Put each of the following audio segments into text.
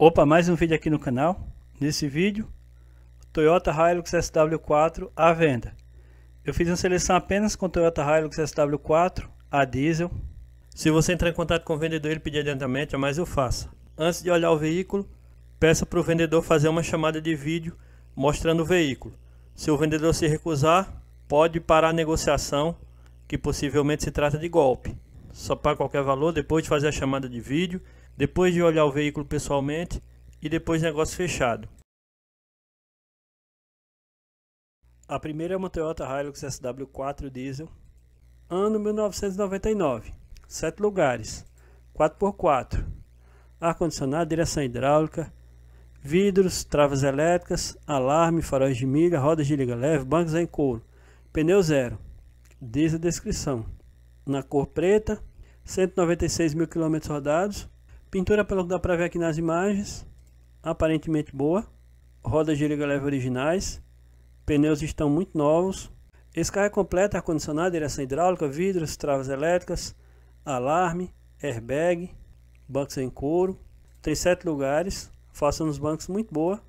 Opa, mais um vídeo aqui no canal. Nesse vídeo, Toyota Hilux SW4 à venda. Eu fiz uma seleção apenas com Toyota Hilux SW4 a diesel. Se você entrar em contato com o vendedor e pedir adiantamento, é mais eu faça. Antes de olhar o veículo, peça para o vendedor fazer uma chamada de vídeo mostrando o veículo. Se o vendedor se recusar, pode parar a negociação, que possivelmente se trata de golpe. Só para qualquer valor, depois de fazer a chamada de vídeo depois de olhar o veículo pessoalmente e depois negócio fechado. A primeira é uma Toyota Hilux SW4 diesel, ano 1999, 7 lugares, 4x4, ar-condicionado, direção hidráulica, vidros, travas elétricas, alarme, faróis de milha, rodas de liga leve, bancos em couro, pneu zero, diz a descrição, na cor preta, 196 mil quilômetros rodados, Pintura, pelo que dá para ver aqui nas imagens, aparentemente boa. Rodas de liga leve originais. Pneus estão muito novos. Esse carro é completo, ar-condicionado, direção hidráulica, vidros, travas elétricas, alarme, airbag, bancos em couro. Tem sete lugares, faça nos bancos muito boa.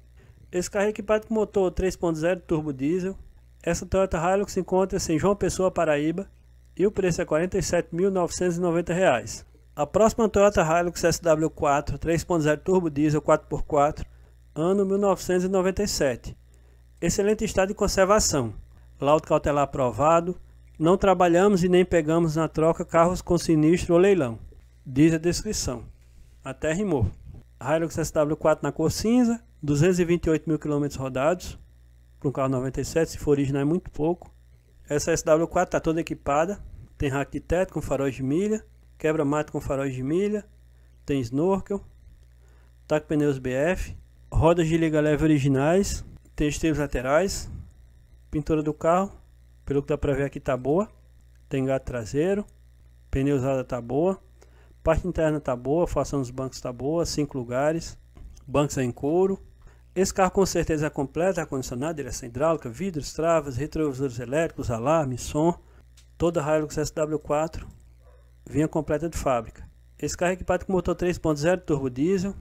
Esse carro é equipado com motor 3.0 turbo diesel. Essa Toyota Hilux encontra-se em João Pessoa, Paraíba. E o preço é R$ 47.990. A próxima Toyota Hilux SW4 3.0 turbo diesel 4x4, ano 1997. Excelente estado de conservação. Laudo cautelar aprovado. Não trabalhamos e nem pegamos na troca carros com sinistro ou leilão. Diz a descrição. Até rimou. Hilux SW4 na cor cinza, 228 mil quilômetros rodados. Para um carro 97, se for original é muito pouco. Essa SW4 está toda equipada. Tem rack de teto com faróis de milha, quebra-mato com faróis de milha, tem snorkel, taco pneus BF, rodas de liga leve originais, tem esteios laterais, pintura do carro, pelo que dá pra ver aqui tá boa, tem gato traseiro, pneu usado tá boa, parte interna tá boa, fação dos bancos tá boa, cinco lugares, bancos em couro. Esse carro com certeza é completo, ar-condicionado, direção hidráulica, vidros, travas, retrovisores elétricos, alarme, som, toda a Hilux SW4 vinha completa de fábrica. Esse carro é equipado com motor 3.0 turbo diesel.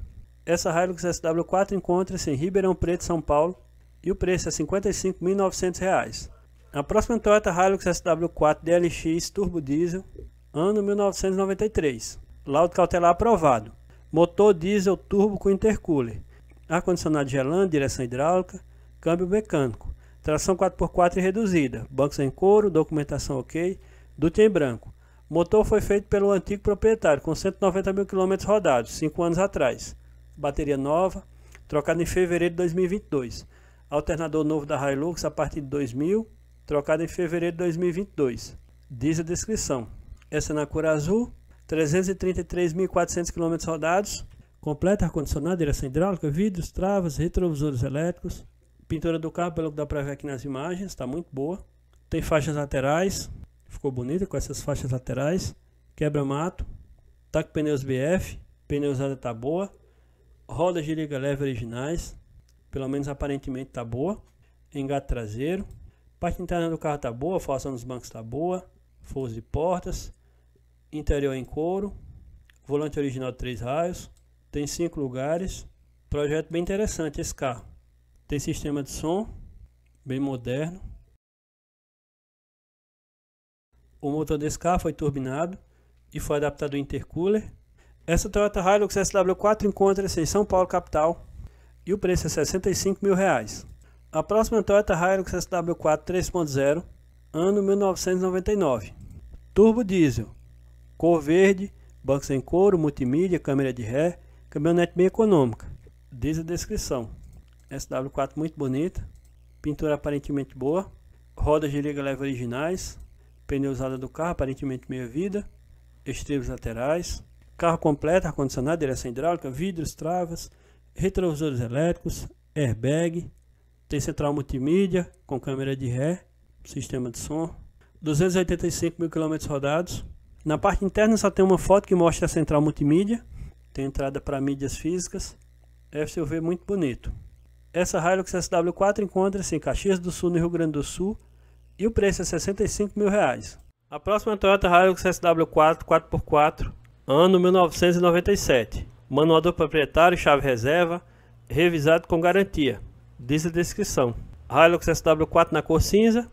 Essa Hilux SW4 encontra-se em Ribeirão Preto, São Paulo, e o preço é R$ 55.900. A próxima Toyota Hilux SW4 DLX turbo diesel, ano 1993. Laudo cautelar aprovado. Motor diesel turbo com intercooler. Ar-condicionado gelando, direção hidráulica, câmbio mecânico. Tração 4x4 reduzida, bancos em couro, documentação ok, duto em branco motor foi feito pelo antigo proprietário, com 190 mil quilômetros rodados, 5 anos atrás. Bateria nova, trocada em fevereiro de 2022. Alternador novo da Hilux a partir de 2000, trocado em fevereiro de 2022. Diz a descrição. Essa é na cor azul, 333.400 km rodados, completa ar-condicionado, direção hidráulica, vidros, travas, retrovisores elétricos, pintura do carro, pelo que dá para ver aqui nas imagens, está muito boa. Tem faixas laterais, Ficou bonita com essas faixas laterais. Quebra-mato. Tá com pneus BF. Pneusada tá boa. Rodas de liga leve originais. Pelo menos aparentemente tá boa. Engate traseiro. Parte interna do carro tá boa. Força nos bancos tá boa. Forros de portas. Interior em couro. Volante original de 3 raios. Tem 5 lugares. Projeto bem interessante esse carro. Tem sistema de som bem moderno. O motor desse carro foi turbinado e foi adaptado ao intercooler. Essa Toyota Hilux SW4 encontra-se em São Paulo, capital, e o preço é 65 mil reais. A próxima Toyota Hilux SW4 3.0, ano 1999. Turbo diesel, cor verde, banco sem couro, multimídia, câmera de ré, caminhonete bem econômica. Diz a descrição. SW4 muito bonita, pintura aparentemente boa, rodas de liga leve originais, pneu usado do carro, aparentemente meia-vida, estrebos laterais, carro completo, ar-condicionado, direção hidráulica, vidros, travas, retrovisores elétricos, airbag, tem central multimídia com câmera de ré, sistema de som, 285 mil quilômetros rodados. Na parte interna só tem uma foto que mostra a central multimídia, tem entrada para mídias físicas, Fcv é muito bonito. Essa Hilux SW4 encontra-se em Caxias do Sul, no Rio Grande do Sul, e o preço é 65 mil reais. A próxima é a Toyota Hilux SW4 4x4, ano 1997. Manual do proprietário, chave reserva, revisado com garantia. Diz a descrição. Hilux SW4 na cor cinza,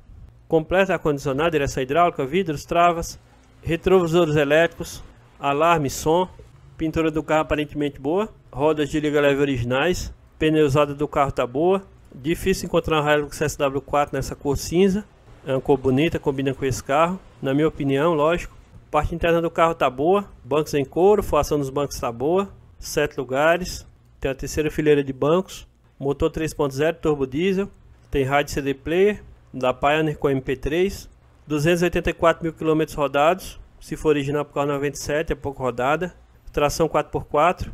completa ar-condicionado, direção hidráulica, vidros, travas, retrovisores elétricos, alarme, som, pintura do carro aparentemente boa, rodas de liga leve originais, pneusada do carro está boa, difícil encontrar um Hilux SW4 nessa cor cinza, é uma cor bonita, combina com esse carro. Na minha opinião, lógico. Parte interna do carro tá boa. Bancos em couro, formação dos bancos tá boa. Sete lugares. Tem a terceira fileira de bancos. Motor 3.0 turbo diesel. Tem rádio CD player da Pioneer com MP3. 284 mil quilômetros rodados. Se for original por carro 97, é pouco rodada. Tração 4x4.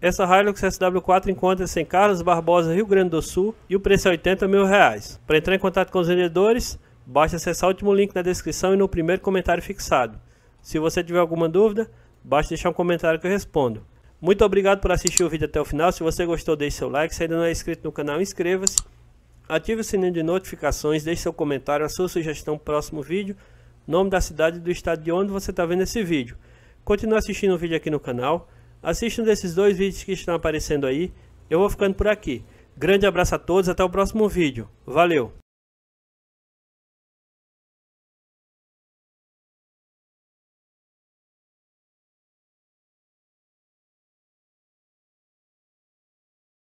Essa Hilux SW4 encontra-se em Carlos Barbosa, Rio Grande do Sul e o preço é 80 mil reais. Para entrar em contato com os vendedores, basta acessar o último link na descrição e no primeiro comentário fixado. Se você tiver alguma dúvida, basta deixar um comentário que eu respondo. Muito obrigado por assistir o vídeo até o final. Se você gostou, deixe seu like. Se ainda não é inscrito no canal, inscreva-se. Ative o sininho de notificações, deixe seu comentário, a sua sugestão para o próximo vídeo, nome da cidade e do estado de onde você está vendo esse vídeo. Continue assistindo o vídeo aqui no canal. Assistam desses dois vídeos que estão aparecendo aí. Eu vou ficando por aqui. Grande abraço a todos, até o próximo vídeo. Valeu!